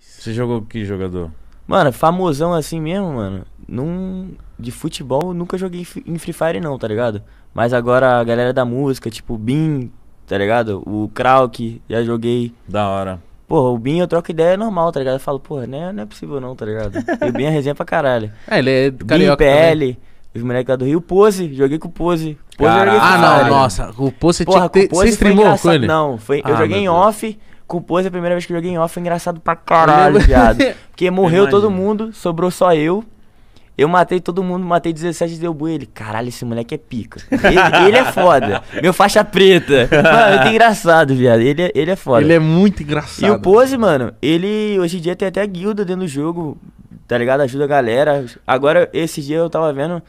Você jogou que jogador? Mano, famosão assim mesmo, mano. Num, de futebol, nunca joguei em Free Fire não, tá ligado? Mas agora a galera da música, tipo o Bin, tá ligado? O Krauk, já joguei. Da hora. Porra, o Bin eu troco ideia normal, tá ligado? Eu falo, porra, não é, não é possível não, tá ligado? e o Bin é resenha pra caralho. É, ele é carioca Bin, PL, os moleques lá do Rio, Pose, joguei com o Pose. Pose Cara... Ah, não, nossa, o Pose tinha que ter... Você streamou com ele? Não, foi, ah, eu joguei em off... Deus Compôs a primeira vez que eu joguei em off, foi engraçado pra caralho, viado. Porque morreu todo mundo, sobrou só eu. Eu matei todo mundo, matei 17 deu boi. Ele, caralho, esse moleque é pica. Ele, ele é foda. Meu faixa preta. Mano, é engraçado, viado. Ele, é, ele é foda. Ele é muito engraçado. E o Pose, mano, ele hoje em dia tem até guilda dentro do jogo, tá ligado? Ajuda a galera. Agora, esse dia eu tava vendo,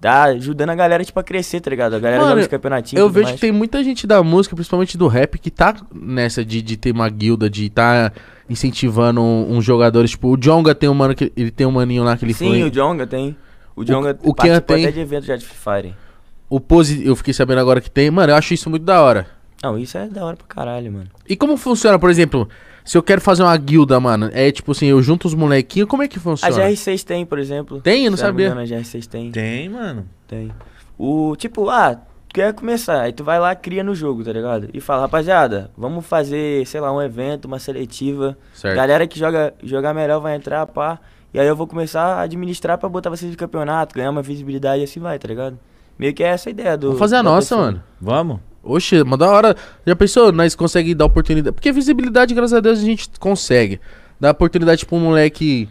tá ajudando a galera, tipo, a crescer, tá ligado? A galera Mano, dos campeonatinhos. Eu vejo mais. que tem muita gente da música, principalmente do rap, que tá nessa de, de ter uma guilda, de tá incentivando uns um, um jogadores. Tipo, o Jonga tem um mano que. Ele tem um maninho lá que ele Sim, foi. Sim, o Jonga tem. O Jonga o, o participou tem... até de evento já de Free Fire. O Pose, eu fiquei sabendo agora que tem. Mano, eu acho isso muito da hora. Não, isso é da hora pra caralho, mano. E como funciona, por exemplo, se eu quero fazer uma guilda, mano, é tipo assim, eu junto os molequinhos, como é que funciona? A GR6 tem, por exemplo. Tem? Eu não sabia. Engano, a GR6 tem. Tem, mano. Tem. O, tipo, ah, quer começar, aí tu vai lá, cria no jogo, tá ligado? E fala, rapaziada, vamos fazer, sei lá, um evento, uma seletiva. Certo. Galera que joga, jogar melhor vai entrar, pá. E aí eu vou começar a administrar pra botar vocês no campeonato, ganhar uma visibilidade e assim vai, tá ligado? Meio que é essa a ideia do. Vamos fazer a nossa, mano. Vamos. Oxe, mas da hora. Já pensou? Nós conseguimos dar oportunidade. Porque visibilidade, graças a Deus, a gente consegue. Dar oportunidade pro um moleque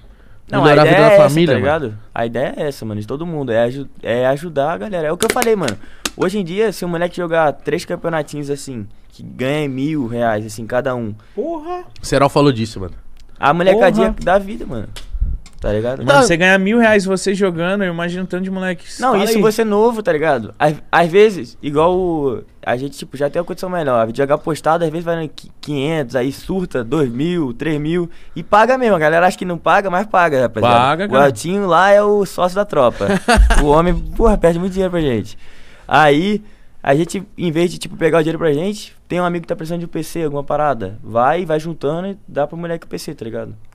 não, melhorar a, a vida é da essa, família. Tá ligado? A ideia é essa, mano, de todo mundo. É, é ajudar a galera. É o que eu falei, mano. Hoje em dia, se um moleque jogar três campeonatinhos assim, que ganha mil reais, assim, cada um. Porra! O Serol falou disso, mano. A molecadinha Porra. da vida, mano. Tá ligado? Mano, não. Tá. você ganha mil reais você jogando, eu imagino tanto de moleque. Não, Fala isso aí. você é novo, tá ligado? Às, às vezes, igual o, a gente, tipo, já tem uma condição melhor. Jogar postado, às vezes vai 500, aí surta, 2 mil, 3 mil. E paga mesmo. A galera acha que não paga, mas paga, rapaziada. Paga, cara. O Altinho lá é o sócio da tropa. o homem, porra, perde muito dinheiro pra gente. Aí, a gente, em vez de, tipo, pegar o dinheiro pra gente, tem um amigo que tá precisando de um PC, alguma parada. Vai, vai juntando e dá pro moleque o PC, tá ligado?